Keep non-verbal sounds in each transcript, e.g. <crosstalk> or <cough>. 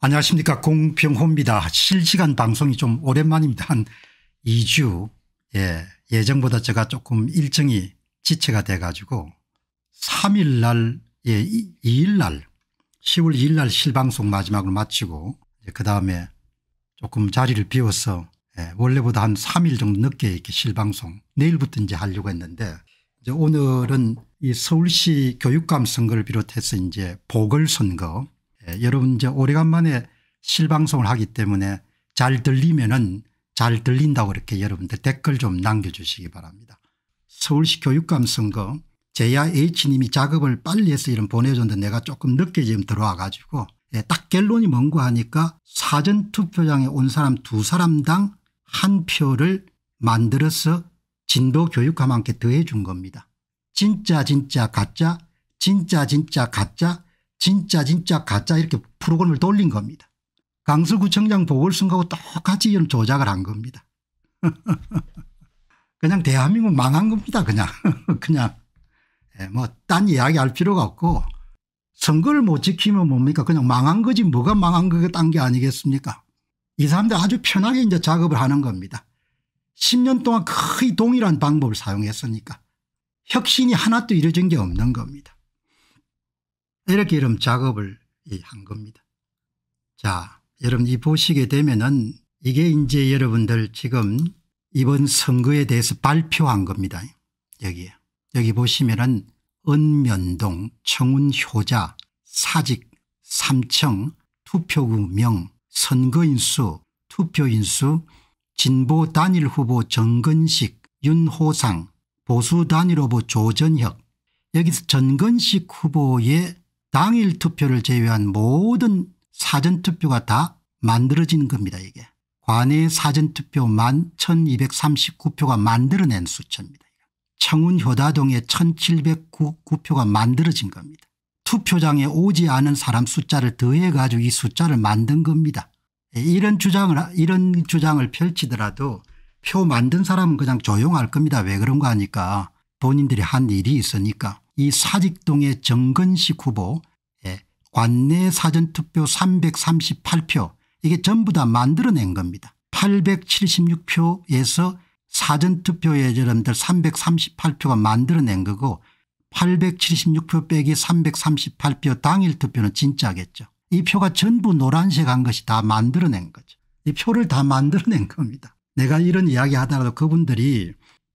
안녕하십니까 공평호입니다. 실시간 방송이 좀 오랜만입니다. 한 2주 예, 예정보다 제가 조금 일정이 지체가 돼 가지고 3일 날 예, 2일 날 10월 2일 날 실방송 마지막으로 마치고 그다음에 조금 자리를 비워서 예, 원래보다 한 3일 정도 늦게 이렇게 실방송 내일부터 이제 하려고 했는데 이제 오늘은 이 서울시 교육감 선거를 비롯해서 이제 보궐선거 예, 여러분 이제 오래간만에 실방송을 하기 때문에 잘 들리면은 잘 들린다고 이렇게 여러분들 댓글 좀 남겨주시기 바랍니다. 서울시 교육감 선거 제야 H님이 작업을 빨리 해서 이런 보내줬는데 내가 조금 늦게 지금 들어와 가지고 예, 딱 결론이 뭔고 하니까 사전투표장에 온 사람 두 사람당 한 표를 만들어서 진도 교육감한테 더해 준 겁니다. 진짜 진짜 가짜 진짜 진짜 가짜 진짜 진짜 가짜 이렇게 프로그램을 돌린 겁니다. 강서구청장 보궐선거하고 똑같이 이런 조작을 한 겁니다. <laughs> 그냥 대한민국 망한 겁니다. 그냥 <laughs> 그냥 예, 뭐딴 이야기 할 필요가 없고 선거를 못 지키면 뭡니까 그냥 망한 거지 뭐가 망한 거가 딴게 아니겠습니까 이 사람들 아주 편하게 이제 작업을 하는 겁니다. 10년 동안 거의 동일한 방법을 사용했으니까 혁신이 하나도 이루어진 게 없는 겁니다. 이렇게 이러 작업을 한 겁니다. 자 여러분 이 보시게 되면은 이게 이제 여러분들 지금 이번 선거에 대해서 발표한 겁니다. 여기에 여기 보시면은 은면동 청운효자 사직 3층 투표구명 선거인수 투표인수 진보 단일 후보 정근식 윤호상 보수 단일 후보 조전혁 여기서 전근식 후보의 당일 투표를 제외한 모든 사전투표가 다 만들어진 겁니다. 이게 관내 사전투표 11,239표가 만들어낸 수치입니다. 청운 효다동에 1,709표가 만들어진 겁니다. 투표장에 오지 않은 사람 숫자를 더해 가지고 이 숫자를 만든 겁니다. 이런 주장을 이런 주장을 펼치더라도 표 만든 사람은 그냥 조용할 겁니다. 왜 그런가 하니까 본인들이 한 일이 있으니까. 이 사직동의 정근식 후보 예, 관내 사전투표 338표 이게 전부 다 만들어낸 겁니다. 876표에서 사전투표에 여러분들 338표가 만들어낸 거고 876표 빼기 338표 당일 투표는 진짜겠죠. 이 표가 전부 노란색 한 것이 다 만들어낸 거죠. 이 표를 다 만들어낸 겁니다. 내가 이런 이야기 하더라도 그분들이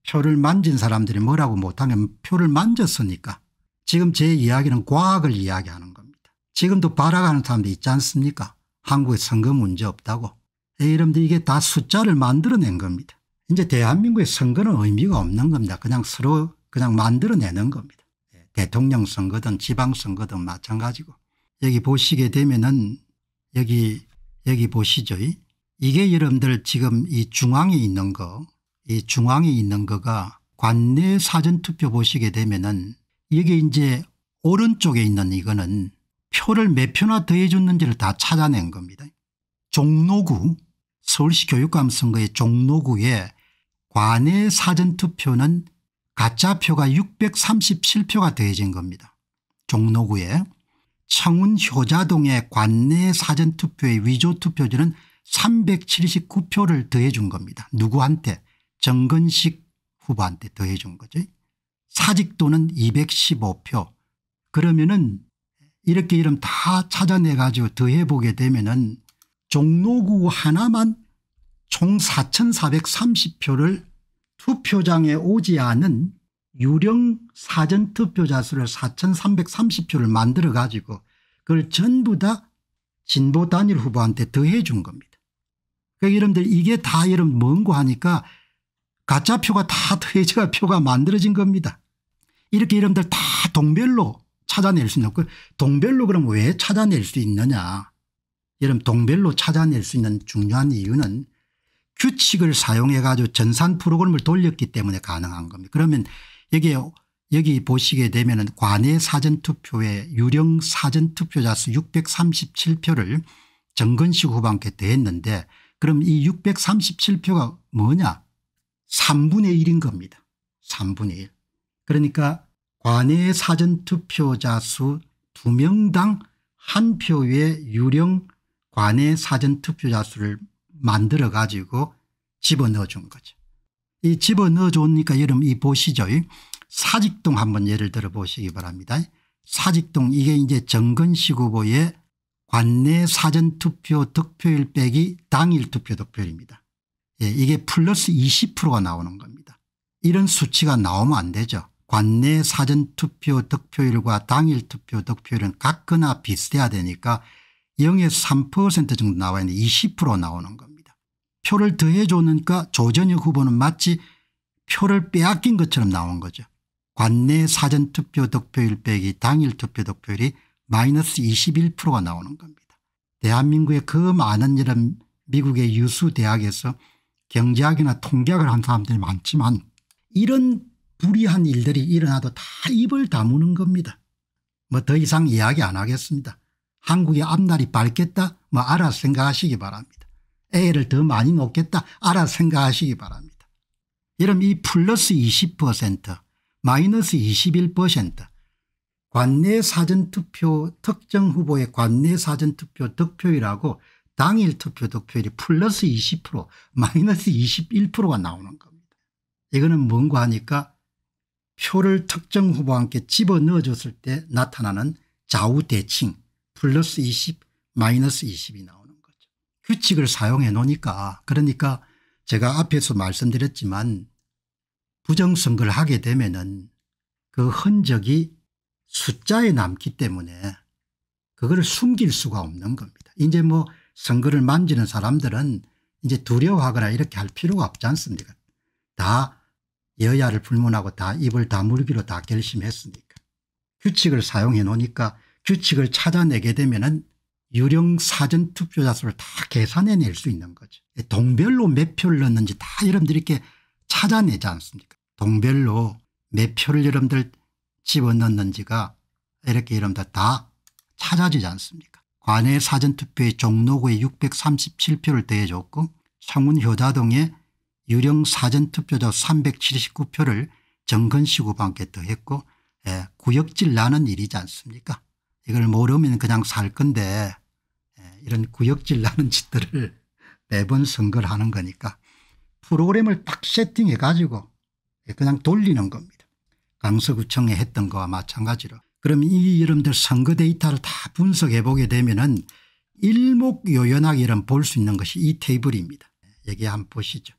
표를 만진 사람들이 뭐라고 못하면 표를 만졌으니까 지금 제 이야기는 과학을 이야기하는 겁니다. 지금도 바라가는 사람들 있지 않습니까 한국에 선거 문제 없다고. 예, 여러분들 이게 다 숫자를 만들어낸 겁니다. 이제 대한민국의 선거는 의미가 없는 겁니다. 그냥 서로 그냥 만들어내는 겁니다. 예, 대통령 선거든 지방선거든 마찬가지고 여기 보시게 되면은 여기 여기 보시죠. 이게 여러분들 지금 이 중앙에 있는 거이 중앙에 있는 거가 관내 사전투표 보시게 되면은 이게 이제 오른쪽에 있는 이거는 표를 몇 표나 더해 줬는지를 다 찾아낸 겁니다. 종로구 서울시 교육감 선거의 종로구에 관내 사전투표는 가짜표가 637표가 더해진 겁니다. 종로구에 청운 효자동의 관내 사전투표의 위조투표지는 379표를 더해준 겁니다. 누구한테 정근식 후보한테 더해 준 거죠. 사직도는 215표 그러면은 이렇게 이름 다 찾아내 가지고 더해 보게 되면은 종로구 하나만 총 4430표를 투표장에 오지 않은 유령 사전투표자 수를 4330표를 만들어 가지고 그걸 전부 다 진보 단일 후보한테 더해 준 겁니다. 그러니까 여러분들 이게 다 여러분 뭔고 하니까 가짜표가 다 퇴제가 표가 만들어진 겁니다. 이렇게 이름들 다 동별로 찾아낼 수 있는 그 동별로 그럼 왜 찾아낼 수 있느냐 여러분 동별로 찾아낼 수 있는 중요한 이유는 규칙을 사용해 가지고 전산 프로그램을 돌렸기 때문에 가능한 겁니다. 그러면 여기 여기 보시게 되면 관외 사전투표에 유령 사전투표자 수 637표를 정근식 후반께 대했는데 그럼 이 637표가 뭐냐 3분의 1인 겁니다. 3분의 1. 그러니까 관내 사전투표자 수 2명당 한 표의 유령 관내 사전투표자 수를 만들어 가지고 집어넣어 준 거죠. 이 집어넣어 줬니까 여러분 이 보시죠. 사직동 한번 예를 들어 보시기 바랍니다. 사직동 이게 이제 정근식 후보의 관내 사전투표 득표율 빼기 당일 투표 득표율입니다. 예, 이게 플러스 20%가 나오는 겁니다. 이런 수치가 나오면 안 되죠. 관내 사전투표 득표율과 당일 투표 득표율은 같거나 비슷해야 되니까 0에서 3% 정도 나와야 되는데 20% 나오는 겁니다. 표를 더해 줬으니까 조전혁 후보는 마치 표를 빼앗긴 것처럼 나온 거죠. 관내 사전투표 득표율 빼기 당일 투표 득표율이 마이너스 21%가 나오는 겁니다. 대한민국의 그 많은 이런 미국의 유수 대학에서 경제학이나 통계학을 한 사람들이 많지만 이런 불의한 일들이 일어나도 다 입을 다무는 겁니다. 뭐 더 이상 이야기 안 하겠습니다. 한국의 앞날이 밝겠다 뭐 알아 생각하시기 바랍니다. 애를 더 많이 놓겠다 알아 생각하시기 바랍니다. 이러면 이 플러스 20% 마이너스 21% 관내 사전투표 특정 후보의 관내 사전투표 득표율하고 당일 투표 득표율이 플러스 20% 마이너스 21%가 나오는 겁니다. 이거는 뭔고 하니까 표를 특정 후보와 함 집어넣어줬을 때 나타나는 좌우대칭 플러스 20 마이너스 20이 나오는 거죠. 규칙을 사용해 놓으니까 그러니까 제가 앞에서 말씀드렸지만 부정선거를 하게 되면 은그 흔적이 숫자에 남기 때문에 그거 숨길 수가 없는 겁니다. 이제 뭐 선거를 만지는 사람들은 이제 두려워하거나 이렇게 할 필요가 없지 않습니까 다 여야를 불문하고 다 입을 다물기로 다 결심했으니까 규칙을 사용해 놓으니까 규칙을 찾아내게 되면 은 유령 사전 투표자 수를 다 계산해낼 수 있는 거죠. 동별로 몇 표를 넣었는지 다 여러분들이 이렇게 찾아내지 않습니까 동별로 몇 표를 여러분들 집어넣는지가 이렇게 여러분들 다 찾아지지 않습니까 반해 사전투표에 종로구의 637표를 대해줬고 창원 효자동의 유령 사전투표자 379표를 정근시구와 함께 더했고 예, 구역질 나는 일이지 않습니까 이걸 모르면 그냥 살 건데 예, 이런 구역질 나는 짓들을 <laughs> 매번 선거를 하는 거니까 프로그램을 딱 세팅해 가지고 예, 그냥 돌리는 겁니다. 강서구청에 했던 거와 마찬가지로 그럼 이 여러분들 선거 데이터를 다 분석해 보게 되면은 일목요연하게 볼 수 있는 것이 이 테이블입니다. 여기 한번 보시죠.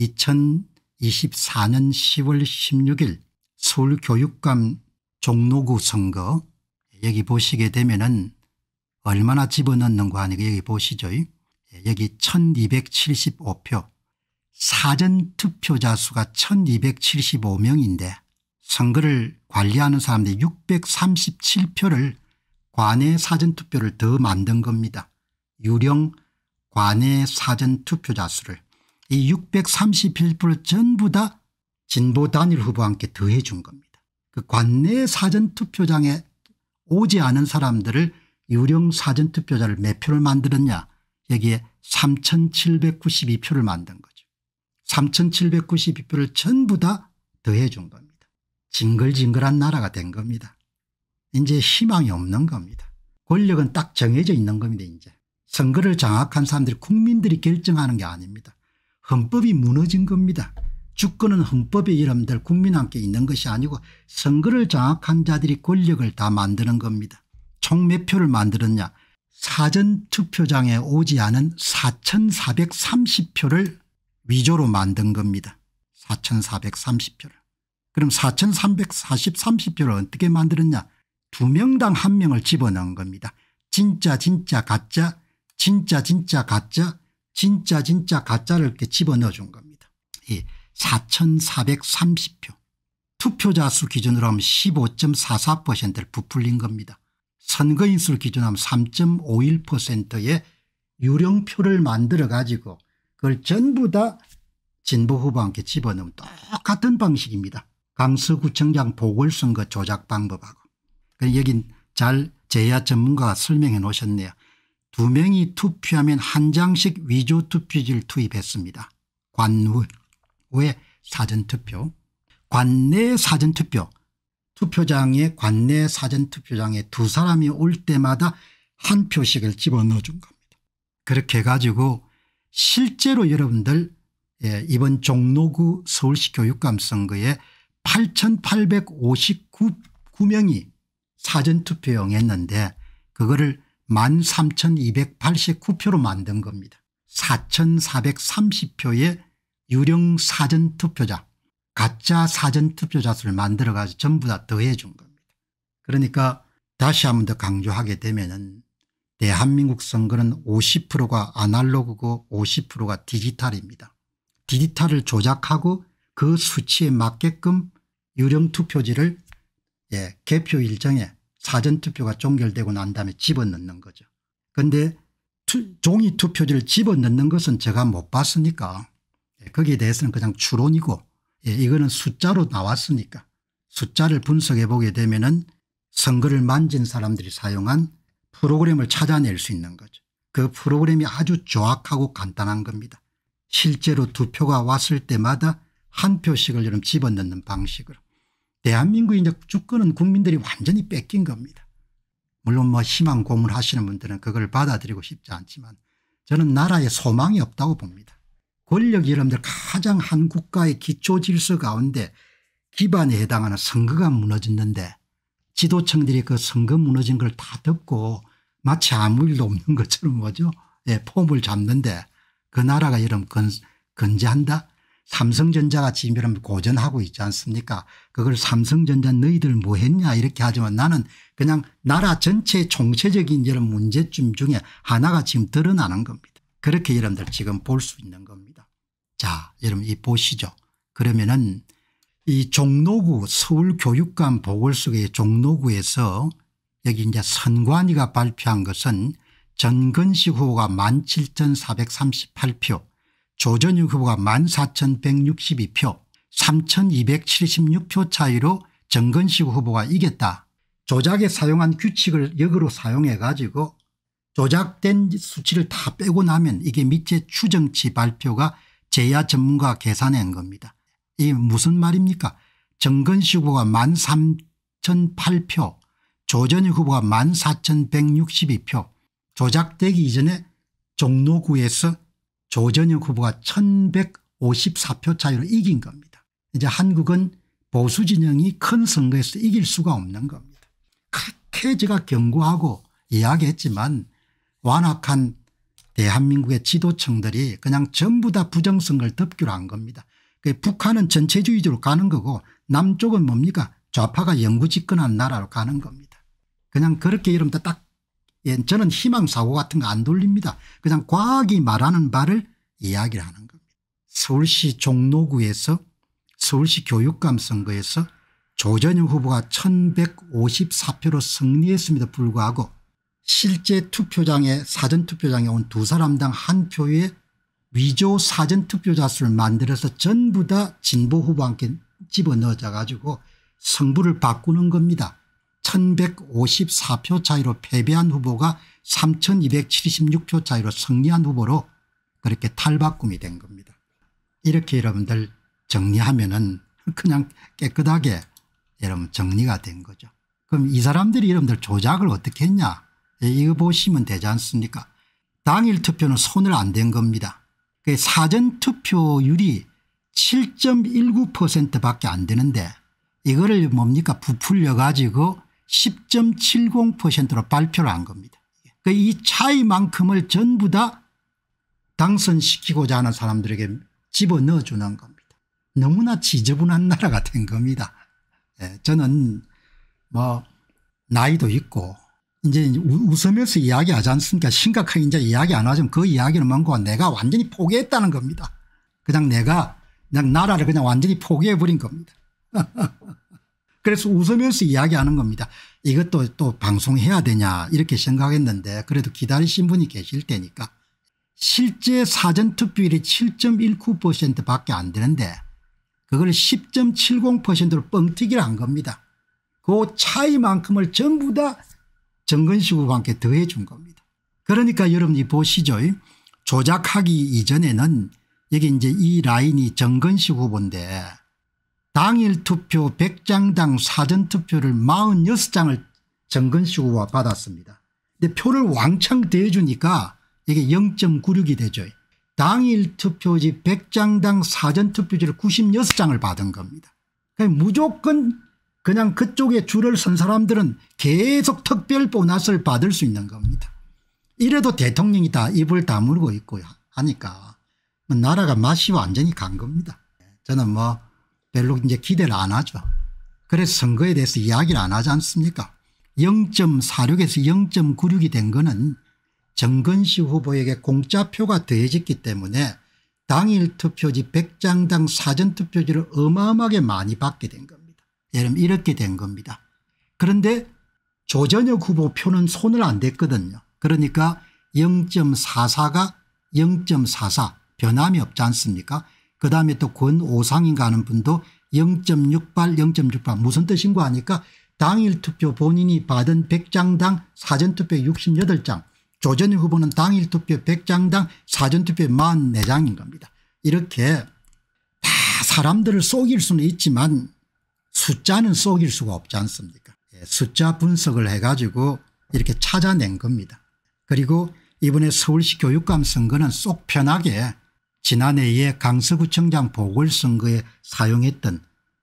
2024년 10월 16일 서울교육감 종로구 선거 여기 보시게 되면은 얼마나 집어넣는가 하니까 여기 보시죠. 여기 1275표 사전투표자 수가 1275명인데 선거를 관리하는 사람들이 637표를 관내 사전투표를 더 만든 겁니다. 유령 관내 사전투표자 수를 이 637표를 전부 다 진보 단일 후보와 함께 더해 준 겁니다. 그 관내 사전투표장에 오지 않은 사람들을 유령 사전투표자를 몇 표를 만들었냐 여기에 3792표를 만든 거죠. 3792표를 전부 다 더해 준 겁니다. 징글징글한 나라가 된 겁니다. 이제 희망이 없는 겁니다. 권력은 딱 정해져 있는 겁니다. 이제 선거를 장악한 사람들이 국민들이 결정하는 게 아닙니다. 헌법이 무너진 겁니다. 주권은 헌법의 이름들 국민 함께 있는 것이 아니고 선거를 장악한 자들이 권력을 다 만드는 겁니다. 총 몇 표를 만들었냐 사전투표장에 오지 않은 4430표를 위조로 만든 겁니다. 4430표를. 그럼 4343표를 어떻게 만들었냐 두 명당 한 명을 집어넣은 겁니다. 진짜 진짜 가짜 진짜 진짜 가짜 진짜 진짜 가짜를 이렇게 집어넣어 준 겁니다. 예, 4430표 투표자 수 기준으로 하면 15.44%를 부풀린 겁니다. 선거인 수를 기준하면 3.51%의 유령표를 만들어 가지고 그걸 전부 다 진보 후보한테 집어넣으면 똑같은 방식입니다. 강서구청장 보궐선거 조작 방법하고 여긴 그 잘 제야 전문가가 설명해 놓으셨네요. 두 명이 투표하면 한 장씩 위조 투표지를 투입했습니다. 관외 사전투표 관내 사전투표 투표장에 관내 사전투표장에 두 사람이 올 때마다 한 표씩을 집어넣어 준 겁니다. 그렇게 해가지고 실제로 여러분들 예, 이번 종로구 서울시 교육감 선거에 8,859명이 사전투표용했는데 그거를 13,289표로 만든 겁니다. 4,430표의 유령 사전투표자 가짜 사전투표자 수를 만들어가지고 전부 다 더해준 겁니다. 그러니까 다시 한번 더 강조하게 되면 은 대한민국 선거는 50%가 아날로그고 50%가 디지털입니다. 디지털을 조작하고 그 수치에 맞게끔 유령 투표지를 예, 개표 일정에 사전투표가 종결되고 난 다음에 집어넣는 거죠. 그런데 종이 투표지를 집어넣는 것은 제가 못 봤으니까 예, 거기에 대해서는 그냥 추론이고 예, 이거는 숫자로 나왔으니까 숫자를 분석해 보게 되면 은 선거를 만진 사람들이 사용한 프로그램을 찾아낼 수 있는 거죠. 그 프로그램이 아주 조악하고 간단한 겁니다. 실제로 투 표가 왔을 때마다 한 표씩을 집어넣는 방식으로. 대한민국의 이제 주권은 국민들이 완전히 뺏긴 겁니다. 물론 뭐 희망 고문하시는 분들은 그걸 받아들이고 싶지 않지만 저는 나라에 소망이 없다고 봅니다. 권력이 여러분들 가장 한 국가의 기초 질서 가운데 기반에 해당하는 선거가 무너졌는데 지도층들이 그 선거 무너진 걸다 덮고 마치 아무 일도 없는 것처럼 뭐죠. 예, 폼을 잡는데 그 나라가 여러 건, 건재한다 삼성전자가 지금 여러분 고전하고 있지 않습니까 그걸 삼성전자 너희들 뭐 했냐 이렇게 하지만 나는 그냥 나라 전체의 총체적인 이런 문제점 중에 하나가 지금 드러나는 겁니다. 그렇게 여러분들 지금 볼 수 있는 겁니다. 자 여러분 이 보시죠. 그러면은 이 종로구 서울교육감 보궐선의 종로구에서 여기 이제 선관위가 발표한 것은 전근식 후보가 17,438표 조전유 후보가 14,162표 3,276표 차이로 정근식 후보가 이겼다. 조작에 사용한 규칙을 역으로 사용해 가지고 조작된 수치를 다 빼고 나면 이게 밑에 추정치 발표가 제야 전문가 계산한 겁니다. 이게 무슨 말입니까 정근식 후보가 13,008표 조전유 후보가 14,162표 조작되기 이전에 종로구에서 조전혁 후보가 1154표 차이로 이긴 겁니다. 이제 한국은 보수 진영이 큰 선거에서 이길 수가 없는 겁니다. 그렇게 제가 경고하고 이야기했지만 완악한 대한민국의 지도층들이 그냥 전부 다 부정선거를 덮기로 한 겁니다. 그 북한은 전체주의적으로 가는 거고 남쪽은 뭡니까 좌파가 영구 집권한 나라로 가는 겁니다. 그냥 그렇게 이름다 딱 예, 저는 희망사고 같은 거 안 돌립니다. 그냥 과학이 말하는 바를 이야기를 하는 겁니다. 서울시 종로구에서 서울시 교육감 선거에서 조전영 후보가 1154표로 승리했음에도 불구하고 실제 투표장에 사전투표장에 온 두 사람당 한 표에 위조 사전투표자 수를 만들어서 전부 다 진보 후보한테 집어넣어져 가지고 성부를 바꾸는 겁니다. 1154표 차이로 패배한 후보가 3276표 차이로 승리한 후보로 그렇게 탈바꿈이 된 겁니다. 이렇게 여러분들 정리하면 은 그냥 깨끗하게 여러분 정리가 된 거죠. 그럼 이 사람들이 여러분들 조작을 어떻게 했냐 예, 이거 보시면 되지 않습니까 당일 투표는 손을 안 댄 겁니다. 그 사전 투표율이 7.19% 밖에 안 되는데 이거를 뭡니까 부풀려 가지고 10.70%로 발표를 한 겁니다. 그 이 차이만큼을 전부 다 당선시키고자 하는 사람들에게 집어넣어 주는 겁니다. 너무나 지저분한 나라가 된 겁니다. 예, 저는 뭐 나이도 있고 이제 웃으면서 이야기하지 않습니까 심각하게 이제 이야기 안 하지만 그 이야기는 뭔가 내가 완전히 포기했다는 겁니다. 그냥 내가 그냥 나라를 그냥 완전히 포기해버린 겁니다. <laughs> 그래서 웃으면서 이야기하는 겁니다. 이것도 또 방송해야 되냐 이렇게 생각했는데 그래도 기다리신 분이 계실 테니까 실제 사전투표율이 7.19% 밖에 안 되는데 그걸 10.70%로 뻥튀기를 한 겁니다. 그 차이만큼을 전부 다 정근식 후보한테 더해 준 겁니다. 그러니까 여러분이 보시죠. 조작하기 이전에는 여기 이제 이 라인이 정근식 후보인데 당일 투표 100장당 사전투표를 46장을 정근식 후와 받았습니다. 근데 표를 왕창 대주니까 이게 0.96이 되죠. 당일 투표지 100장당 사전투표지를 96장을 받은 겁니다. 그러 무조건 그냥 그쪽에 줄을 선 사람들은 계속 특별 보너스를 받을 수 있는 겁니다. 이래도 대통령이 다 입을 다물고 있고 하니까 뭐 나라가 맛이 완전히 간 겁니다. 저는 뭐 별로 이제 기대를 안 하죠. 그래서 선거에 대해서 이야기를 안 하지 않습니까 0.46에서 0.96이 된 거는 정건시 후보에게 공짜표가 더해졌기 때문에 당일 투표지 100장당 사전투표지를 어마어마하게 많이 받게 된 겁니다. 예를 이렇게 된 겁니다. 그런데 조전혁 후보 표는 손을 안 댔거든요. 그러니까 0.44가 0.44 변함이 없지 않습니까 그다음에 또 권오상인가 하는 분도 0.68 0.68 무슨 뜻인고 하니까 당일 투표 본인이 받은 100장당 사전투표 68장 조전희 후보는 당일 투표 100장당 사전투표 44장인 겁니다. 이렇게 다 사람들을 속일 수는 있지만 숫자는 속일 수가 없지 않습니까 예, 숫자 분석을 해가지고 이렇게 찾아낸 겁니다. 그리고 이번에 서울시 교육감 선거는 쏙 편하게 지난해에 강서구청장 보궐선거에 사용했던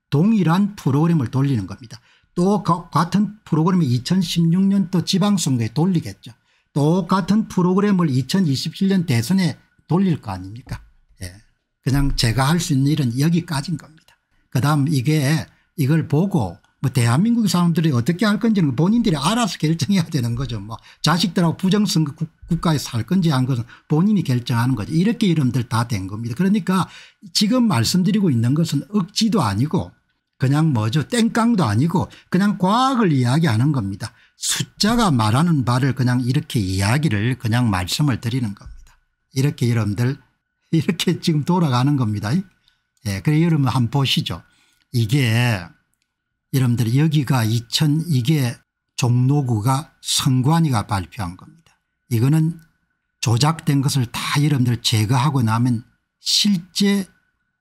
동일한 프로그램을 돌리는 겁니다. 또 같은 프로그램을 2016년도 지방선거에 돌리겠죠. 똑같은 프로그램을 2027년 대선에 돌릴 거 아닙니까 예. 그냥 제가 할 수 있는 일은 여기까지인 겁니다. 그 다음 이게 이걸 보고 뭐 대한민국 사람들이 어떻게 할 건지는 본인들이 알아서 결정해야 되는 거죠. 뭐 자식들하고 부정선거 국가에 살 건지 안 것은 본인이 결정하는 거죠. 이렇게 이름들 다 된 겁니다. 그러니까 지금 말씀드리고 있는 것은 억지도 아니고 그냥 뭐죠 땡깡도 아니고 그냥 과학을 이야기하는 겁니다. 숫자가 말하는 바를 그냥 이렇게 이야기를 그냥 말씀을 드리는 겁니다. 이렇게 여러분들 이렇게 지금 돌아가는 겁니다. 예, 그래 여러분 한번 보시죠. 이게 여러분들 여기가 2000 이게 종로구가 선관위가 발표한 겁니다. 이거는 조작된 것을 다 여러분들 제거하고 나면 실제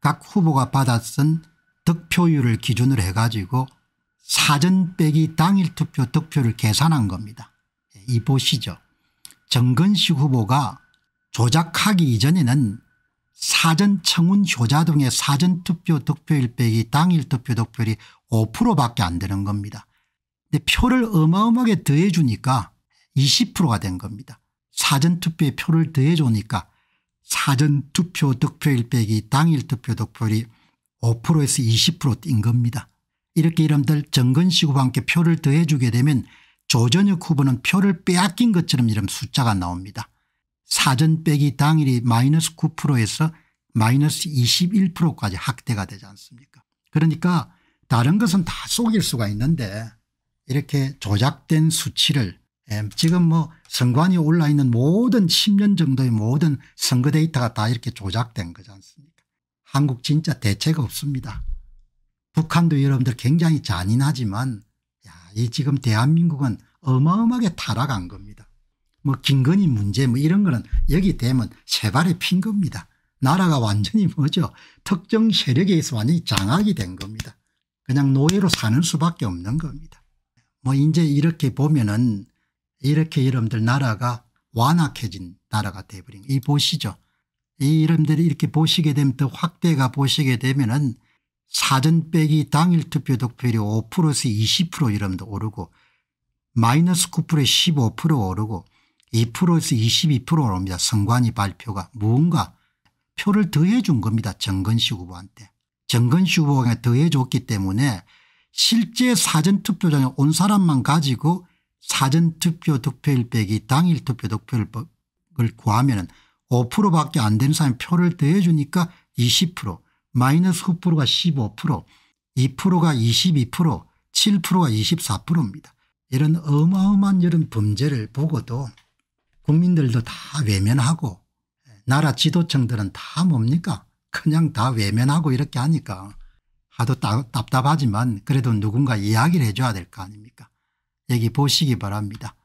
각 후보가 받았던 득표율을 기준으로 해가지고 사전 빼기 당일 투표 득표를 계산한 겁니다. 이 보시죠. 정근식 후보가 조작하기 이전에는 사전 청운 효자동의 사전투표 득표일 빼기 당일 투표 득표율이 5%밖에 어, 안 되는 겁니다. 근데 표를 어마어마하게 더해 주니까 20%가 된 겁니다. 사전투표에 표를 더해 주니까 사전투표 득표일 빼기 당일 투표 득표율이 5%에서 20%뛴 겁니다. 이렇게 이름들 정근식과 함께 표를 더해 주게 되면 조전혁 후보는 표를 빼앗긴 것처럼 이런 숫자가 나옵니다. 사전 빼기 당일이 마이너스 9%에서 마이너스 21%까지 확대가 되지 않습니까 그러니까 다른 것은 다 속일 수가 있는데 이렇게 조작된 수치를 예, 지금 뭐 선관위 올라 있는 모든 10년 정도의 모든 선거 데이터가 다 이렇게 조작된 거지 않습니까 한국 진짜 대책 없습니다. 북한도 여러분들 굉장히 잔인하지만 야, 이 지금 대한민국은 어마어마하게 타락한 겁니다. 뭐 김건희 문제 뭐 이런 거는 여기 되면 세발에 핀 겁니다. 나라가 완전히 뭐죠 특정 세력에 의해서 완전히 장악이 된 겁니다. 그냥 노예로 사는 수밖에 없는 겁니다. 뭐 이제 이렇게 보면은 이렇게 여러분들 나라가 완악해진 나라가 돼버린 이 보시죠. 이 이름들이 이렇게 보시게 되면 더 확대가 보시게 되면은 사전 빼기 당일 투표 득표율이 5%에서 20% 이름도 오르고 마이너스 9%에 15% 오르고 2%에서 22%오니다 선관위 발표가 무언가 표를 더해 준 겁니다. 정근식 후보한테. 정건식 후보가 더해줬기 때문에 실제 사전투표장에 온 사람만 가지고 사전투표 득표일 빼기 당일 투표 득표를 구하면 5%밖에 안 되는 사람이 표를 더해주니까 20% 마이너스 9%가 15% 2%가 22% 7%가 24%입니다. 이런 어마어마한 이런 범죄를 보고도 국민들도 다 외면하고 나라 지도층들은 다 뭡니까 그냥 다 외면하고 이렇게 하니까 하도 따, 답답하지만 그래도 누군가 이야기를 해줘야 될 거 아닙니까 여기 보시기 바랍니다.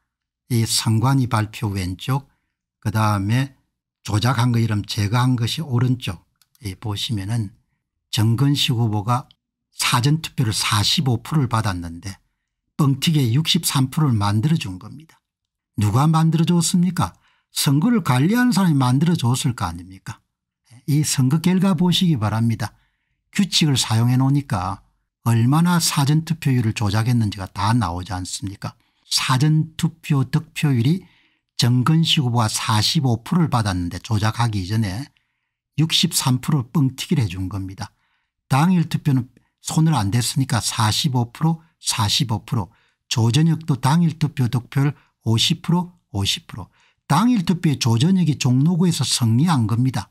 이 상관이 발표 왼쪽 그다음에 조작한 거 이름 제거한 것이 오른쪽 예, 보시면 은 정근식 후보가 사전투표를 45%를 받았는데 뻥튀기 63%를 만들어준 겁니다. 누가 만들어줬습니까? 선거를 관리하는 사람이 만들어줬을 거 아닙니까? 이 선거 결과 보시기 바랍니다. 규칙을 사용해 놓으니까 얼마나 사전투표율을 조작했는지가 다 나오지 않습니까 사전투표 득표율이 정근식 후보가 45%를 받았는데 조작하기 이전에 63%를 뻥튀기를 해준 겁니다. 당일 투표는 손을 안 댔으니까 45% 45% 조전역도 당일 투표 득표율 50% 50% 당일 투표의 조전역이 종로구에서 승리한 겁니다.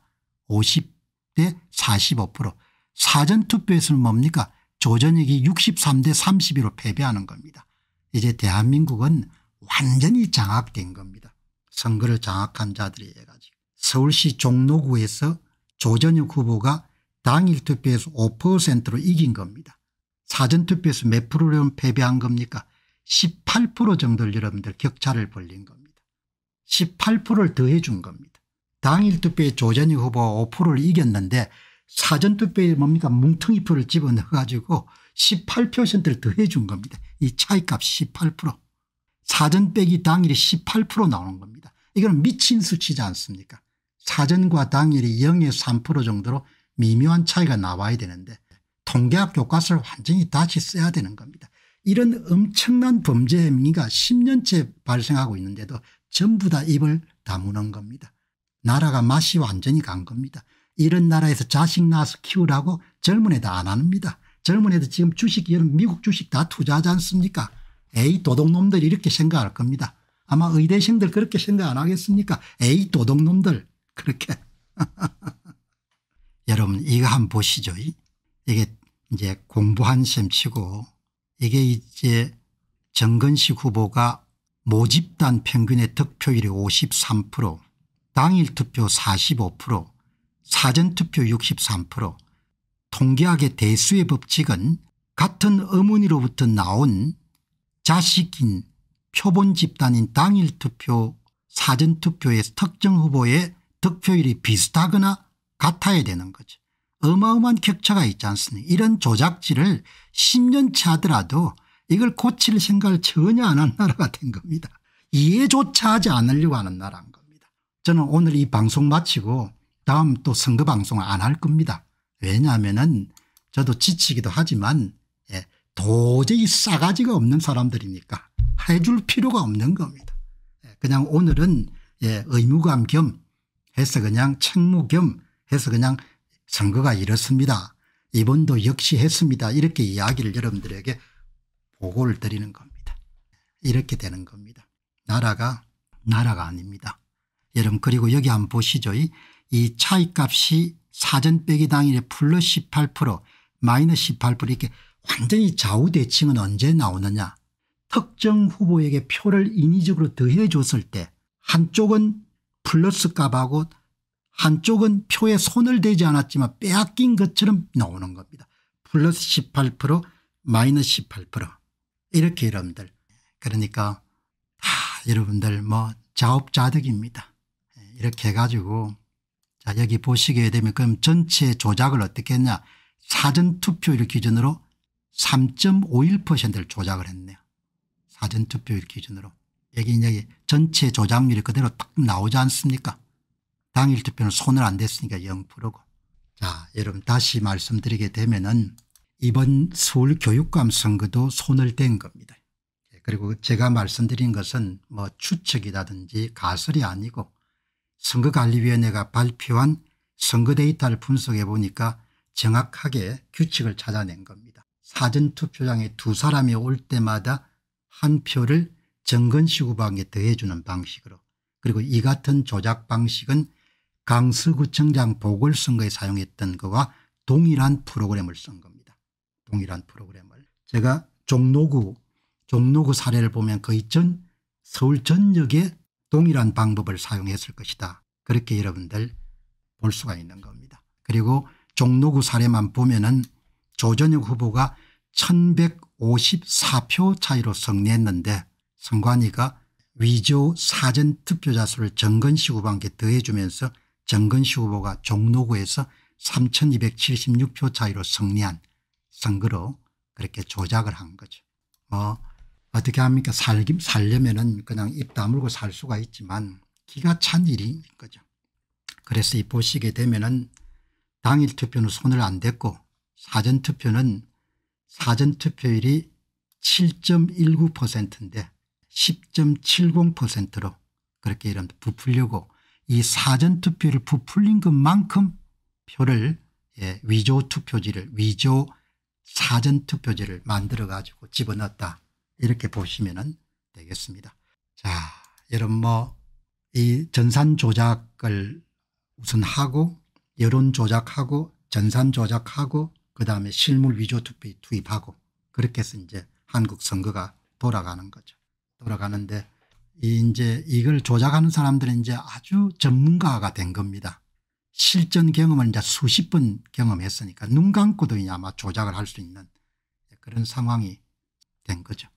50대 45% 사전투표에서는 뭡니까 조전익이 63대 31로 패배하는 겁니다. 이제 대한민국은 완전히 장악된 겁니다. 선거를 장악한 자들이해 가지고 서울시 종로구에서 조전혁 후보가 당일 투표에서 5%로 이긴 겁니다. 사전투표에서 몇 프로를 패배한 겁니까 18% 정도를 여러분들 격차를 벌린 겁니다. 18%를 더해 준 겁니다. 당일 투표에 조전희 후보가 5%를 이겼는데 사전 투표에 뭡니까 뭉텅이 표를 집어넣어 가지고 18%를 더해 준 겁니다. 이 차이값 18% 사전 빼기 당일이 18% 나오는 겁니다. 이건 미친 수치지 않습니까 사전과 당일이 0에3% 정도로 미묘한 차이가 나와야 되는데 통계학 교과서를 완전히 다시 써야 되는 겁니다. 이런 엄청난 범죄 행위가 10년째 발생하고 있는데도 전부 다 입을 다무는 겁니다. 나라가 맛이 완전히 간 겁니다. 이런 나라에서 자식 낳아서 키우라고 젊은 애들 안 합니다. 젊은 애들 지금 주식 이런 미국 주식 다 투자하지 않습니까 에이 도둑놈들 이렇게 생각할 겁니다. 아마 의대생들 그렇게 생각 안 하겠습니까 에이 도둑놈들 그렇게 <laughs> 여러분 이거 한번 보시죠. 이게 이제 공부한 셈 치고 이게 이제 정근식 후보가 모집단 평균의 득표율이 53% 당일 투표 45% 사전투표 63% 통계학의 대수의 법칙은 같은 어머니로부터 나온 자식인 표본 집단인 당일 투표 사전투표의 특정 후보의 득표율이 비슷하거나 같아야 되는 거죠. 어마어마한 격차가 있지 않습니까 이런 조작지를 10년치 하더라도 이걸 고칠 생각을 전혀 안 한 나라가 된 겁니다. 이해조차 하지 않으려고 하는 나라인 겁니다. 저는 오늘 이 방송 마치고 다음 또 선거 방송안 할 겁니다. 왜냐하면 저도 지치기도 하지만 예, 도저히 싸가지가 없는 사람들이니까 해줄 필요가 없는 겁니다. 예, 그냥 오늘은 예, 의무감 겸 해서 그냥 책무 겸 해서 그냥 선거가 이렇습니다. 이번도 역시 했습니다. 이렇게 이야기를 여러분들에게 보고를 드리는 겁니다. 이렇게 되는 겁니다. 나라가 나라가 아닙니다. 여러분 그리고 여기 한번 보시죠. 이, 차이값이 사전 빼기 당일에 플러스 18% 마이너스 18% 이렇게 완전히 좌우대칭은 언제 나오느냐 특정 후보에게 표를 인위적으로 더해 줬을 때 한쪽은 플러스 값하고 한쪽은 표에 손을 대지 않았지만 빼앗긴 것처럼 나오는 겁니다. 플러스 18% 마이너스 18% 이렇게 여러분들 그러니까 다 여러분들 뭐 자업자득입니다. 이렇게 해가지고 자 여기 보시게 되면 그럼 전체 조작을 어떻게 했냐 사전투표율 기준으로 3.51%를 조작을 했네요. 사전투표율 기준으로. 여기 여기 전체 조작률이 그대로 딱 나오지 않습니까 당일 투표는 손을 안 댔으니까 0%고. 자 여러분 다시 말씀드리게 되면은 이번 서울교육감 선거도 손을 댄 겁니다. 예, 그리고 제가 말씀드린 것은 뭐 추측이라든지 가설이 아니고 선거관리위원회가 발표한 선거 데이터를 분석해 보니까 정확하게 규칙을 찾아낸 겁니다. 사전투표장에 두 사람이 올 때마다 한 표를 정근시구방에 더해주는 방식으로 그리고 이 같은 조작 방식은 강서구청장 보궐선거에 사용했던 것과 동일한 프로그램을 쓴 겁니다. 동일한 프로그램을. 제가 종로구 종로구 사례를 보면 거의 전 서울 전역에 동일한 방법을 사용했을 것이다. 그렇게 여러분들 볼 수가 있는 겁니다. 그리고 종로구 사례만 보면 은 조전혁 후보가 1154표 차이로 승리했는데 선관위가 위조 사전 투표자 수를 정근식 후보한테 더해주면서 정근식 후보가 종로구에서 3276표 차이로 승리한 선거로 그렇게 조작을 한 거죠. 뭐 어떻게 합니까 살김 살려면은 그냥 입 다물고 살 수가 있지만 기가 찬 일인 거죠. 그래서 이 보시게 되면은 당일 투표는 손을 안 댔고 사전투표는 사전투표율이 7.19%인데 10.70%로 그렇게 이름 부풀려고 이 사전투표를 부풀린 것만큼 표를 예, 위조 투표지를 위조 사전투표지를 만들어 가지고 집어넣었다 이렇게 보시면 되겠습니다. 자, 여러분 뭐이 전산 조작을 우선 하고 여론 조작하고 전산 조작하고 그다음에 실물 위조 투표 투입하고 그렇게 해서 이제 한국 선거가 돌아가는 거죠. 돌아가는데 이제 이걸 조작하는 사람들은 이제 아주 전문가가 된 겁니다. 실전 경험을 이제 수십 번 경험했으니까 눈 감고도 아마 조작을 할 수 있는 그런 상황이 된 거죠.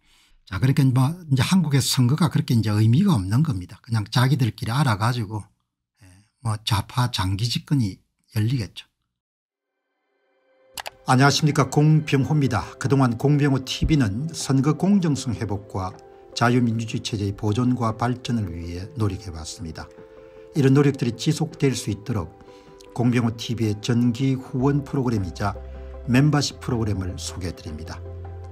자, 그렇게 뭐 이제 한국의 선거가 그렇게 이제 의미가 없는 겁니다. 그냥 자기들끼리 알아가지고 예, 뭐 좌파 장기 집권이 열리겠죠. 안녕하십니까 공병호입니다. 그동안 공병호 tv는 선거 공정성 회복과 자유민주주의 체제의 보존과 발전을 위해 노력해왔습니다. 이런 노력들이 지속될 수 있도록 공병호 tv의 전기 후원 프로그램이자 멤버십 프로그램을 소개해드립니다.